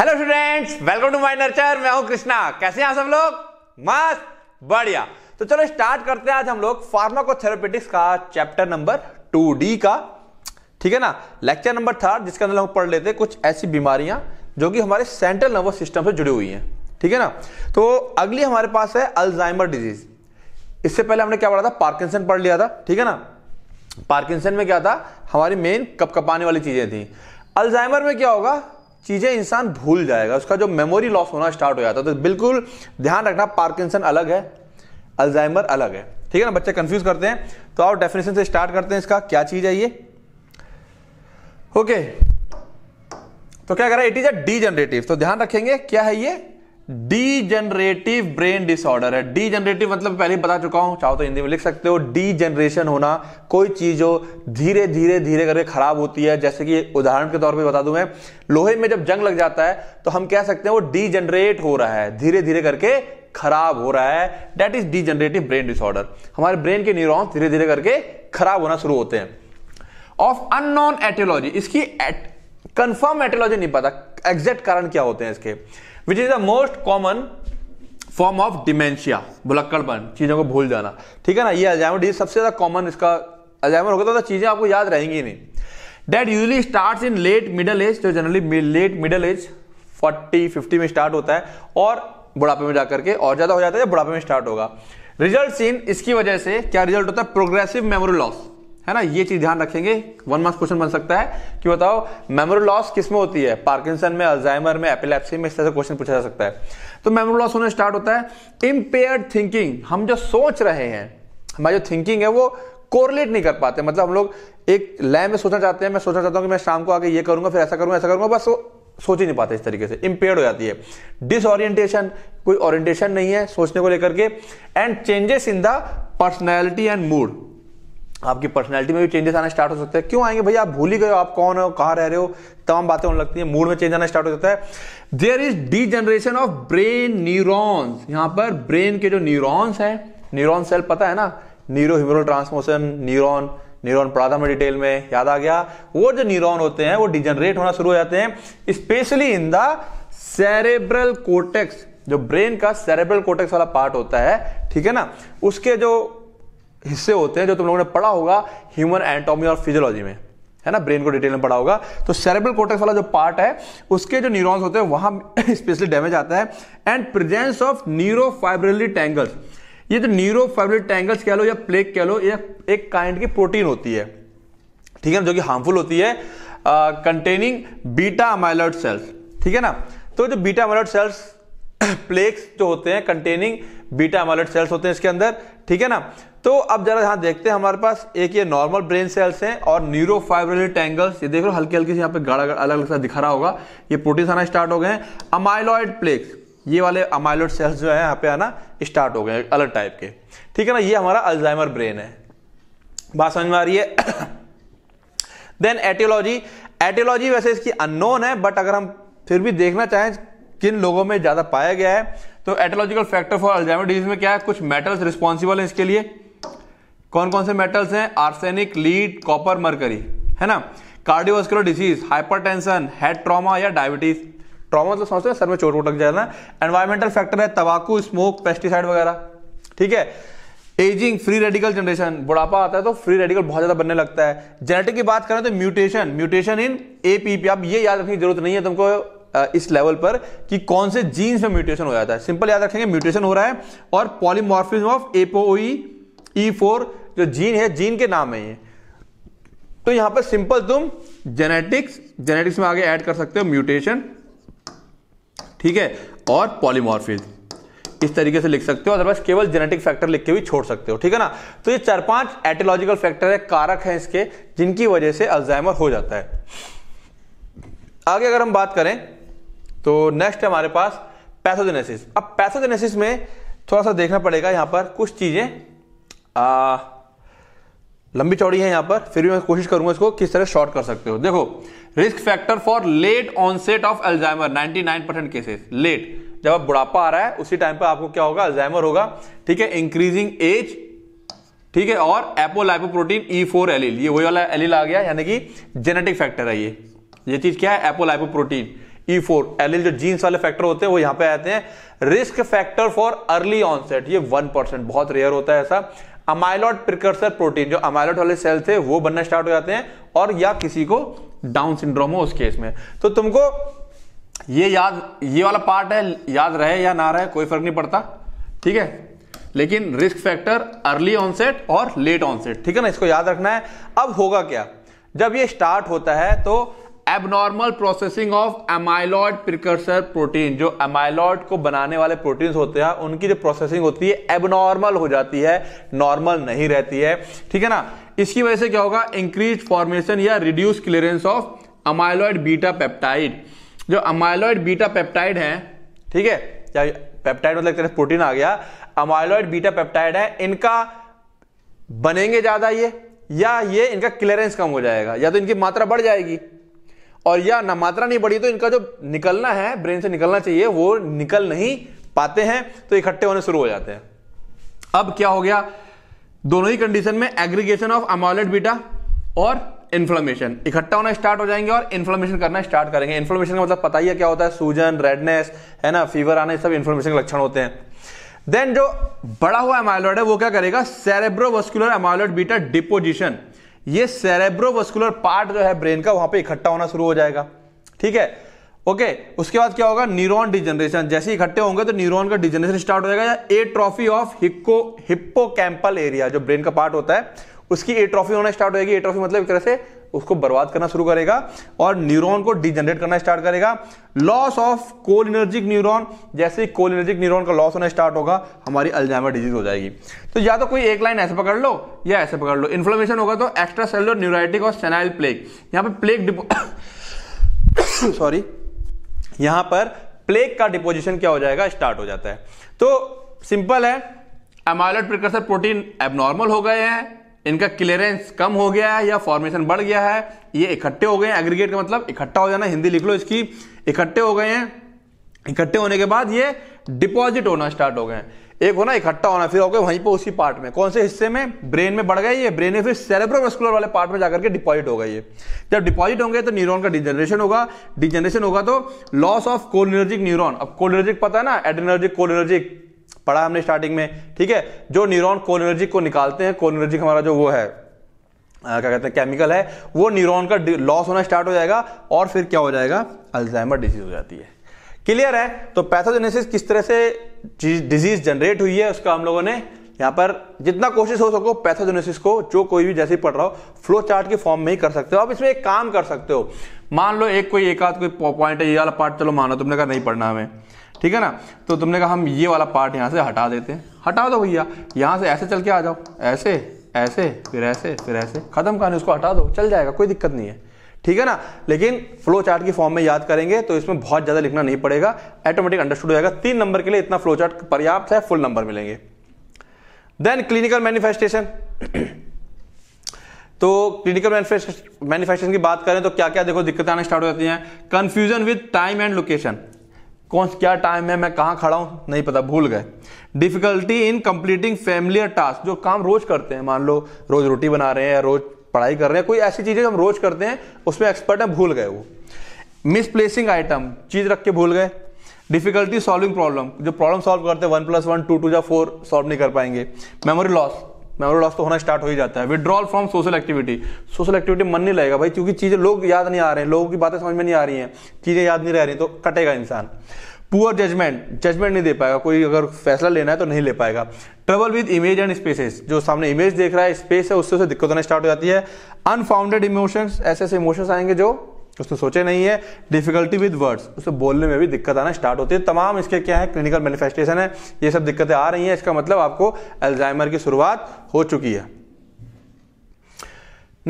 hello students welcome to my nurture मैं हूं कृष्णा कैसे हैं सब लोग मस्त बढ़िया तो चलो स्टार्ट करते हैं आज हम लोग फार्माकोथेरापेटिक्स का चैप्टर नंबर टू डी का ठीक है ना लेक्चर नंबर थर्ड जिसके अंदर हम पढ़ लेते हैं कुछ ऐसी बीमारियां जो कि हमारे सेंट्रल नर्वस सिस्टम से जुड़ी हुई हैं ठीक है ना तो अगली हमारे पास है अल्जाइमर डिजीज इससे पहले हमने क्या पढ़ा था पार्किंसन पढ़ लिया था ठीक है ना पार्किंसन में क्या था हमारी मेन कपकपाने वाली चीजें थी अल्जाइमर में क्या होगा चीज़ें इंसान भूल जाएगा उसका जो मेमोरी लॉस होना स्टार्ट हो जाता है तो बिल्कुल ध्यान रखना पार्किंसन अलग है अल्जाइमर अलग है ठीक है ना बच्चे कंफ्यूज करते हैं तो आप डेफिनेशन से स्टार्ट करते हैं इसका क्या चीज़ है ये ओके तो क्या कह रहा है इट इज अ डी तो ध्यान रखेंगे क्या है ये डीजनरेटिव ब्रेन डिसऑर्डर है डीजनरेटिव मतलब पहले ही बता चुका हूं चाहो तो हिंदी में लिख सकते हो डीजनरेशन होना कोई चीज हो धीरे धीरे धीरे करके खराब होती है जैसे कि उदाहरण के तौर पे बता दूं मैं लोहे में जब जंग लग जाता है तो हम कह सकते हैं वो डीजनरेट हो रहा है धीरे धीरे करके खराब हो रहा है that is degenerative brain disorder हमारे ब्रेन के न्यूरॉन्स धीरे धीरे करके खराब होना शुरू होते हैं ऑफ अननोन एटियोलॉजी इसकी कंफर्म एटियोलॉजी नहीं पता एग्जैक्ट कारण क्या होते हैं इसके which is the most common form of dementia भुलक्कड़पन चीज़ों को भूल जाना ठीक है ना ये अजाइमर डिजीज सबसे ज़्यादा कॉमन इसका अजाइमर होगा तो, तो चीज़ें आपको याद रहेंगी नहीं that usually start in late middle age जो generally late middle age forty fifty में स्टार्ट होता है और बुढ़ापे में जाकर के और ज़्यादा हो जाता है बुढ़ापे में स्टार्ट होगा रिजल्ट इन इसकी वजह से क्या रिजल्ट होता है प्रोग्रेसिव मेमोरी लॉस है ना ये चीज ध्यान रखेंगे वन मार्क्स क्वेश्चन बन सकता है कि बताओ मेमोरी लॉस किस में होती है पार्किंसन में अल्जाइमर में एपिलेप्सी में इस तरह से क्वेश्चन पूछा जा सकता है तो मेमोरी लॉस होना स्टार्ट होता है इम्पेयर थिंकिंग हम जो सोच रहे हैं हमारी जो थिंकिंग है वो कोरिलेट नहीं कर पाते मतलब हम लोग एक लय में सोचना चाहते हैं मैं सोचना चाहता हूँ कि मैं शाम को आगे ये करूंगा फिर ऐसा करूंगा ऐसा करूंगा बस वो सोच ही नहीं पाते इस तरीके से इम्पेयर हो जाती है डिसऑरियंटेशन कोई ऑरियंटेशन नहीं है सोचने को लेकर के and changes in the personality and mood आपकी पर्सनैलिटी में भी चेंजेस आना स्टार्ट हो सकते हैं क्यों आएंगे भैया आप भूल ही गए आप कौन हो कहाँ रह रहे हो तमाम बातें होने लगती हैं मूड में चेंज आना स्टार्ट हो जाता है there is degeneration of brain neurons यहाँ पर ब्रेन के जो न्यूरॉन्स हैं न्यूरॉन सेल पता है ना neuro humoral transmission neuron neuron पढ़ा डिटेल में याद आ गया वो जो न्यूरॉन होते हैं वो डिजनरेट होना शुरू हो जाते हैं specially in the cerebral cortex जो ब्रेन का सेरेब्रल कोटेक्स वाला पार्ट होता है ठीक है ना उसके जो हिस्से होते हैं जो तुम लोगों ने पढ़ा होगा ह्यूमन एनाटॉमी और फिजियोलॉजी में है ना ब्रेन को डिटेल में पढ़ा होगा तो सेरेब्रल कोटेक्स वाला जो पार्ट है उसके जो न्यूरॉन्स होते हैं वहां स्पेशली डैमेज आता है and presence of neurofibrillary tangles ये जो न्यूरोफाइब्रिलरी टैंगल्स कह लो या प्लेक कह लो ये एक काइंड की प्रोटीन होती है ठीक है ना जो कि हार्मफुल होती है कंटेनिंग बीटा अमाइलॉइड सेल्स ठीक है ना तो जो बीटा अमाइलॉइड सेल्स प्लेक्स जो होते हैं कंटेनिंग बीटा अमाइलॉइड सेल्स होते हैं इसके अंदर ठीक है ना तो अब जरा यहाँ देखते हैं हमारे पास एक ये नॉर्मल ब्रेन सेल्स हैं और न्यूरोफाइब्रिलेट टैंगल्स ये देख लो हल्के हल्के से यहाँ पे गाढ़ा अलग अलग सा दिखा रहा होगा ये प्रोटीन आना स्टार्ट हो गए हैं अमाइलॉइड प्लेक्स ये वाले अमाइलॉइड सेल्स जो है यहाँ पे आना स्टार्ट हो गए अलग टाइप के ठीक है ना ये हमारा अल्जाइमर ब्रेन है बात समझ में आ रही है देन एटियोलॉजी एटियोलॉजी वैसे इसकी अननोन है बट अगर हम फिर भी देखना चाहें किन लोगों में ज्यादा पाया गया है तो aetiological factor for Alzheimer disease में क्या है कुछ मेटल्स रिस्पॉन्सिबल है इसके लिए कौन कौन से मेटल्स हैं आर्सेनिक लीड कॉपर मरकरी है ना cardiovascular disease tension head trauma या डायबिटीज ट्रॉमा तो समझते हैं सर में चोट वोट लग जाना एनवायरमेंटल फैक्टर है तंबाकू स्मोक पेस्टिसाइड वगैरह ठीक है एजिंग फ्री रेडिकल जनरेशन बुढ़ापा आता है तो फ्री रेडिकल बहुत ज्यादा बनने लगता है जेनेटिक की बात करें तो म्यूटेशन म्यूटेशन इन एपीपी आप ये याद रखने की जरूरत नहीं है तुमको इस लेवल पर कि कौन से जीन्स में म्यूटेशन हो जाता है सिंपल याद रखेंगे म्यूटेशन हो रहा है और polymorphism of ApoE E four जो जीन है जीन के नाम है ये तो यहां पर सिंपल तुम जेनेटिक्स जेनेटिक्स में आगे ऐड कर सकते हो म्यूटेशन ठीक है और पॉलीमॉर्फिज्म इस तरीके से लिख सकते हो अदरवाइज केवल जेनेटिक फैक्टर लिख के भी छोड़ सकते हो ठीक है ना तो ये चार पांच एटोलॉजिकल फैक्टर है कारक है इसके जिनकी वजह से अल्जाइमर हो जाता है आगे अगर हम बात करें तो नेक्स्ट है हमारे पास पैथोजेनेसिस अब पैथोजेनेसिस में थोड़ा सा देखना पड़ेगा यहां पर कुछ चीजें लंबी चौड़ी है यहां पर फिर भी मैं कोशिश करूंगा इसको किस तरह शॉर्ट कर सकते हो देखो risk factor for late onset of Alzheimer 99 percent cases late जब आप बुढ़ापा आ रहा है उसी टाइम पर आपको क्या होगा अल्जाइमर होगा ठीक है इंक्रीजिंग एज ठीक है और एपोलाइपोप्रोटीन ई फोर एलिल ये वही वाला एलिल e आ गया यानी कि जेनेटिक फैक्टर है ये ये चीज क्या है एपोलाइपोप्रोटीन ई फोर एलिल जो जीन्स वाले फैक्टर होते हैं वो यहां पे आते हैं risk factor for early onset ये वन परसेंट बहुत रेयर होता है ऐसा अमाइलॉट प्रिकर्सर प्रोटीन जो अमाइलॉट वाले सेल थे वो बनना स्टार्ट हो जाते हैं और या किसी को डाउन सिंड्रोम हो उस केस में तो तुमको ये याद ये वाला पार्ट है याद रहे या ना रहे कोई फर्क नहीं पड़ता ठीक है लेकिन रिस्क फैक्टर अर्ली ऑनसेट और लेट ऑनसेट ठीक है ना इसको याद रखना है अब होगा क्या जब ये स्टार्ट होता है तो abnormal processing of amyloid precursor protein जो एमाइलॉइड को बनाने वाले प्रोटीन होते हैं उनकी जो प्रोसेसिंग होती है एबनॉर्मल हो जाती है नॉर्मल नहीं रहती है ठीक है ना इसकी वजह से क्या होगा इंक्रीज फॉर्मेशन या reduce clearance of amyloid beta peptide जो अमाइलॉइड बीटा पेप्टाइड है ठीक है या पेप्टाइड मतलब तरह प्रोटीन आ गया अमाइलॉइड बीटा पेप्टाइड है इनका बनेंगे ज्यादा ये या ये इनका क्लियरेंस कम हो जाएगा या तो इनकी मात्रा बढ़ जाएगी और या ना मात्रा नहीं बढ़ी तो इनका जो निकलना है ब्रेन से निकलना चाहिए वो निकल नहीं पाते हैं तो इकट्ठे होने शुरू हो जाते हैं अब क्या हो गया दोनों ही कंडीशन में एग्रीगेशन ऑफ अमोलेट बीटा और इन्फ्लॉमेशन इकट्ठा होना स्टार्ट हो जाएंगे और इन्फ्लॉमेशन करना स्टार्ट करेंगे इन्फ्लॉमेशन का मतलब पता ही है क्या होता है सूजन रेडनेस है ना फीवर आना ये सब इन्फ्लॉमेशन के लक्षण होते हैं देन जो बड़ा हुआ एमाइलॉइड है वो क्या करेगा सेरेब्रोवस्कुलर एमाइलॉइड बीटा डिपोजिशन ये सेरेब्रोवस्कुलर पार्ट जो है ब्रेन का वहां पे इकट्ठा होना शुरू हो जाएगा ठीक है ओके उसके बाद क्या होगा न्यूरॉन डिजनरेशन जैसे इकट्ठे होंगे तो न्यूरॉन का डिजनरेशन स्टार्ट हो जाएगा या ए ट्रॉफी ऑफ हिप्को हिप्पो एरिया जो ब्रेन का पार्ट होता है उसकी ए ट्रॉफी होना स्टार्ट होगी ए ट्रॉफी मतलब एक तरह से उसको बर्बाद करना शुरू करेगा और न्यूरॉन को डिजनरेट करना स्टार्ट करेगा loss of cholinergic neuron जैसे ही इनर्जिक न्यूरॉन का लॉस होना स्टार्ट होगा हमारी अल्जाइमर डिजीज हो जाएगी तो या तो कोई एक लाइन ऐसे पकड़ लो या ऐसे पकड़ लो इन्फ्लोमेशन होगा तो एक्स्ट्रा सेलर न्यूराइटिक और सेनाइल प्लेग यहाँ पर प्लेग सॉरी यहां पर प्लेग का डिपोजिशन क्या हो जाएगा स्टार्ट हो जाता है तो सिंपल है एमाइलॉइड प्रिकर्सर प्रोटीन एबनॉर्मल हो गए हैं इनका क्लियरेंस कम हो गया है या फॉर्मेशन बढ़ गया है ये इकट्ठे हो गए हैं एग्रीगेट का मतलब इकट्ठा हो जाना हिंदी लिख लो इसकी इकट्ठे हो गए हैं इकट्ठे होने के बाद ये डिपॉजिट होना स्टार्ट हो गए हैं एक होना इकट्ठा होना फिर हो गए वहीं पर उसी पार्ट में कौन से हिस्से में ब्रेन में बढ़ गए ये ब्रेन में फिर सेरेब्रोवेस्कुलर वाले पार्ट में जाकर के डिपॉजिट हो गई ये जब डिपॉजिट होंगे तो न्यूरॉन का डिजनरेशन होगा डिजनरेशन होगा तो लॉस ऑफ कोलिनर्जिक न्यूरॉन अब कोलिनर्जिक पता है ना एडेनर्जिक कोलिनर्जिक पढ़ा हमने स्टार्टिंग में ठीक है जो न्यूरॉन कोलोनर्जिक को निकालते हैं कोलोनर्जिक हमारा जो वो है आ, क्या कहते हैं केमिकल है वो न्यूरॉन का लॉस होना स्टार्ट हो जाएगा और फिर क्या हो जाएगा अल्जाइमर डिजीज हो जाती है क्लियर है तो पैथोजेनेसिस किस तरह से डिजीज जनरेट हुई है उसका हम लोगों ने यहां पर जितना कोशिश हो सको पैथोजेनेसिस को जो कोई भी जैसे पढ़ रहा हो फ्लो चार्ट के फॉर्म में ही कर सकते हो आप इसमें एक काम कर सकते हो मान लो एक कोई एक आध कोई पॉइंट है ये वाला पार्ट चलो मानो तुमने कहा नहीं पढ़ना हमें ठीक है ना तो तुमने कहा हम ये वाला पार्ट यहाँ से हटा देते हैं हटा दो तो भैया यहाँ से ऐसे चल के आ जाओ ऐसे ऐसे फिर ऐसे फिर ऐसे ख़त्म कहानी उसको हटा दो चल जाएगा कोई दिक्कत नहीं है ठीक है ना लेकिन फ्लो चार्ट की फॉर्म में याद करेंगे तो इसमें बहुत ज़्यादा लिखना नहीं पड़ेगा ऑटोमेटिक अंडरस्टूड हो जाएगा तीन नंबर के लिए इतना फ्लो चार्ट पर्याप्त है फुल नंबर मिलेंगे देन क्लिनिकल मैनिफेस्टेशन तो क्लिनिकल मैनिफेस्टेशन की बात करें तो क्या क्या देखो दिक्कतें आना स्टार्ट हो जाती हैं confusion with time and location कौन क्या टाइम है मैं कहाँ खड़ा हूँ नहीं पता भूल गए difficulty in completing familiar task जो काम रोज करते हैं मान लो रोज रोटी बना रहे हैं रोज पढ़ाई कर रहे हैं कोई ऐसी चीज़ें हम रोज करते हैं उसमें एक्सपर्ट हैं भूल गए वो मिसप्लेसिंग आइटम चीज़ रख के भूल गए डिफिकल्टी सॉल्विंग प्रॉब्लम जो प्रॉब्लम सॉल्व करते हैं one plus one two two या फोर सॉल्व नहीं कर पाएंगे मेमोरी लॉस मेमोरी लॉस तो होना स्टार्ट हो ही जाता है withdrawal from social activity social activity मन नहीं लगेगा भाई क्योंकि चीज़ें लोग याद नहीं आ रहे हैं लोगों की बातें समझ में नहीं आ रही हैं चीज़ें याद नहीं रह रही तो कटेगा इंसान पुअर जजमेंट जजमेंट नहीं दे पाएगा कोई अगर फैसला लेना है तो नहीं ले पाएगा trouble with image and spaces जो सामने इमेज देख रहा है स्पेस है उससे उसे दिक्कत होना स्टार्ट हो जाती है अनफाउंडेड इमोशंस ऐसे ऐसे इमोशंस आएंगे जो उसने सोचे नहीं है डिफिकल्टी विद वर्ड्स उसे बोलने में भी दिक्कत आना स्टार्ट होती है तमाम इसके क्या है क्लिनिकल मैनिफेस्टेशन है ये सब दिक्कतें आ रही हैं इसका मतलब आपको एल्जाइमर की शुरुआत हो चुकी है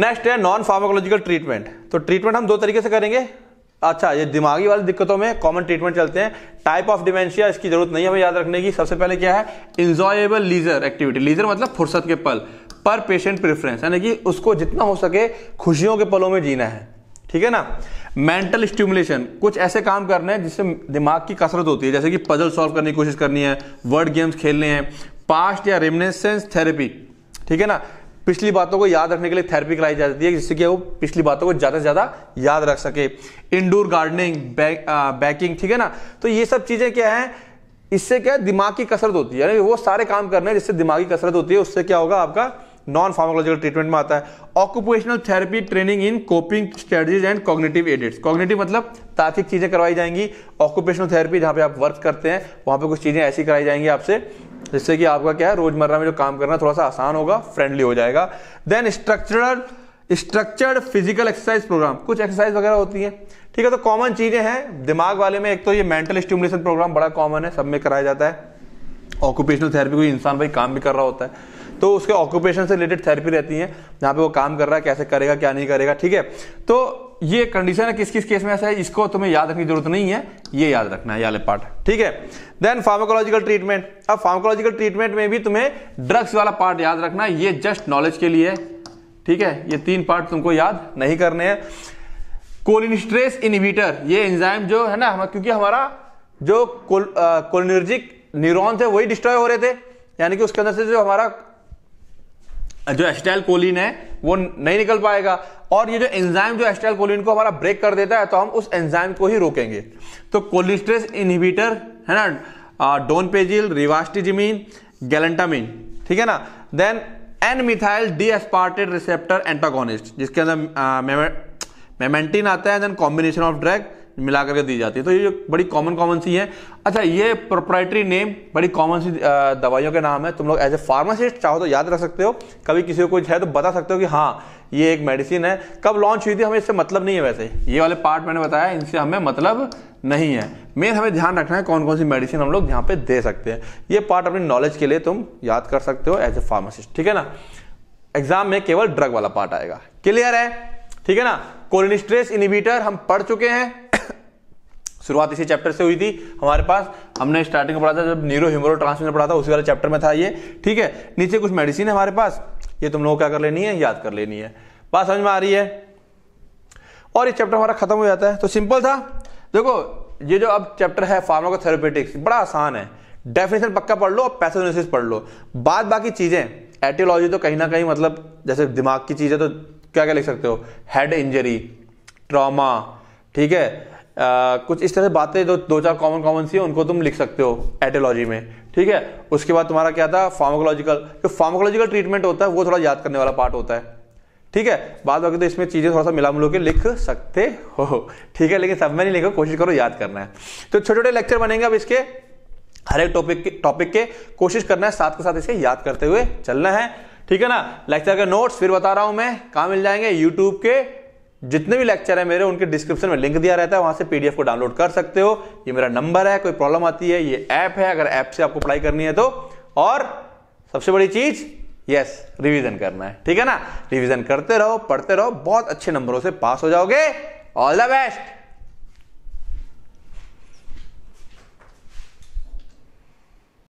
नेक्स्ट है नॉन फार्माकोलॉजिकल ट्रीटमेंट तो ट्रीटमेंट हम दो तरीके से करेंगे अच्छा ये दिमागी वाली दिक्कतों में कॉमन ट्रीटमेंट चलते हैं टाइप ऑफ डिमेंशिया इसकी जरूरत नहीं है हमें याद रखने की सबसे पहले क्या है इंजॉयबल लीजर एक्टिविटी लीजर मतलब फुर्सत के पल पर पेशेंट प्रेफरेंस यानी कि उसको जितना हो सके खुशियों के पलों में जीना है ठीक है ना मेंटल स्टिमुलेशन कुछ ऐसे काम करने हैं जिससे दिमाग की कसरत होती है जैसे कि पजल सॉल्व करने की कोशिश करनी है वर्ड गेम्स खेलने हैं पास्ट या रेमिनेसेंस थेरेपी ठीक है ना पिछली बातों को याद रखने के लिए थेरेपी कराई जाती है जिससे कि वो पिछली बातों को ज़्यादा से ज़्यादा याद रख सके इंडोर गार्डनिंग बैकिंग ठीक है ना तो ये सब चीज़ें क्या है इससे क्या है दिमाग की कसरत होती है यानी वो सारे काम करने हैं जिससे दिमागी कसरत होती है उससे क्या होगा आपका नॉन फार्मोलॉजिकल ट्रीटमेंट में आता है occupational therapy training in coping strategies and cognitive aids cognitive मतलब तार्किक चीजें करवाई जाएंगी ऑक्यूपेशनल थेरेपी जहां पे आप वर्क करते हैं वहां पे कुछ चीजें ऐसी कराई जाएंगी आपसे जिससे कि आपका क्या है रोजमर्रा में जो काम करना थोड़ा सा आसान होगा फ्रेंडली हो जाएगा then structural structured physical exercise programme कुछ एक्सरसाइज वगैरह होती है ठीक है तो कॉमन चीजें हैं दिमाग वाले में एक तो ये मेंटल स्टिमुलेशन प्रोग्राम बड़ा कॉमन है सब में कराया जाता है ऑक्यूपेशनल थेरेपी कोई इंसान भाई काम भी कर रहा होता है तो उसके ऑक्यूपेशन से रिलेटेड थेरेपी रहती है जहाँ पे वो काम कर रहा है कैसे करेगा क्या नहीं करेगा ठीक है तो ये कंडीशन है किस किस केस में ऐसा है इसको तुम्हें याद रखने की जरूरत नहीं है ये याद रखना है याले पार्ट ठीक है देन फार्माकोलॉजिकल ट्रीटमेंट अब फार्माकोलॉजिकल ट्रीटमेंट में भी तुम्हें ड्रग्स वाला पार्ट याद रखना है ये जस्ट नॉलेज के लिए है ठीक है ये तीन पार्ट तुमको याद नहीं करने हैं कोलिनिस्ट्रेस इनिबिटर ये एंजाइम जो है ना क्योंकि हमारा जो कोलिनर्जिक न्यूरॉन्स थे वही डिस्ट्रॉय हो रहे थे यानी कि उसके अंदर से जो हमारा जो एस्टाइल कोलिन है वो नहीं निकल पाएगा और ये जो एंजाइम जो एस्टाइल कोलिन को हमारा ब्रेक कर देता है तो हम उस एंजाइम को ही रोकेंगे तो कोलिस्ट्रेस इनहिबिटर है ना डोनपेजिल रिवास्टिजिमिन गैलेंटामिन ठीक है ना then N methyl D aspartate receptor antagonist जिसके अंदर मेमेंटिन आता है देन कॉम्बिनेशन ऑफ ड्रग मिला करके दी जाती है तो ये बड़ी कॉमन कॉमन सी है अच्छा ये प्रोप्राइटरी नेम बड़ी कॉमन सी दवाइयों के नाम है तुम लोग एज ए फार्मासिस्ट चाहो तो याद रख सकते हो कभी किसी को कुछ है तो बता सकते हो कि हाँ ये एक मेडिसिन है कब लॉन्च हुई थी हमें इससे मतलब नहीं है वैसे ये वाले पार्ट मैंने बताया इनसे हमें मतलब नहीं है मेन हमें ध्यान रखना है कौन कौन सी मेडिसिन हम लोग यहाँ पे दे सकते हैं ये पार्ट अपनी नॉलेज के लिए तुम याद कर सकते हो एज ए फार्मासिस्ट ठीक है ना एग्जाम में केवल ड्रग वाला पार्ट आएगा क्लियर है ठीक है ना कोलिनिस्ट्रेस इनिबिटर हम पढ़ चुके हैं शुरुआत इसी चैप्टर से हुई थी हमारे पास हमने स्टार्टिंग में पढ़ा था जब न्यूरो ह्यूमरो ट्रांसमिशन पढ़ा था उसी वाले चैप्टर में था ये ठीक है नीचे कुछ मेडिसिन है हमारे पास ये तुम लोगों को क्या कर लेनी है याद कर लेनी है बात समझ में आ रही है और ये चैप्टर हमारा खत्म हो जाता है तो सिंपल था देखो ये जो अब चैप्टर है फार्माकोथेरेपेटिक्स बड़ा आसान है डेफिनेशन पक्का पढ़ लो और पैथोजेनेसिस पढ़ लो बाद बाकी चीज़ें एटियोलॉजी तो कहीं ना कहीं मतलब जैसे दिमाग की चीज़ें तो क्या क्या लिख सकते हो हेड इंजरी ट्रॉमा ठीक है कुछ इस तरह से बातें जो दो चार कॉमन कॉमन सी है उनको तुम लिख सकते हो एटोलॉजी में ठीक है उसके बाद तुम्हारा क्या था फार्माकोलॉजिकल जो फार्माकोलॉजिकल ट्रीटमेंट होता है वो थोड़ा याद करने वाला पार्ट होता है ठीक है बाद बाकी तो इसमें चीज़ें थोड़ा सा मिला मिलो के लिख सकते हो ठीक है लेकिन सब में नहीं लिखो कोशिश करो याद करना है तो छोटे छोटे लेक्चर बनेंगे अब इसके हर एक टॉपिक के टॉपिक के कोशिश करना है साथ के साथ इसे याद करते हुए चलना है ठीक है ना लेक्चर के नोट्स फिर बता रहा हूं मैं कहा मिल जाएंगे यूट्यूब के जितने भी लेक्चर है मेरे उनके डिस्क्रिप्शन में लिंक दिया रहता है वहां से पीडीएफ को डाउनलोड कर सकते हो ये मेरा नंबर है कोई प्रॉब्लम आती है ये ऐप है अगर ऐप से आपको अप्लाई करनी है तो और सबसे बड़ी चीज यस रिवीजन करना है ठीक है ना रिवीजन करते रहो पढ़ते रहो बहुत अच्छे नंबरों से पास हो जाओगे ऑल द बेस्ट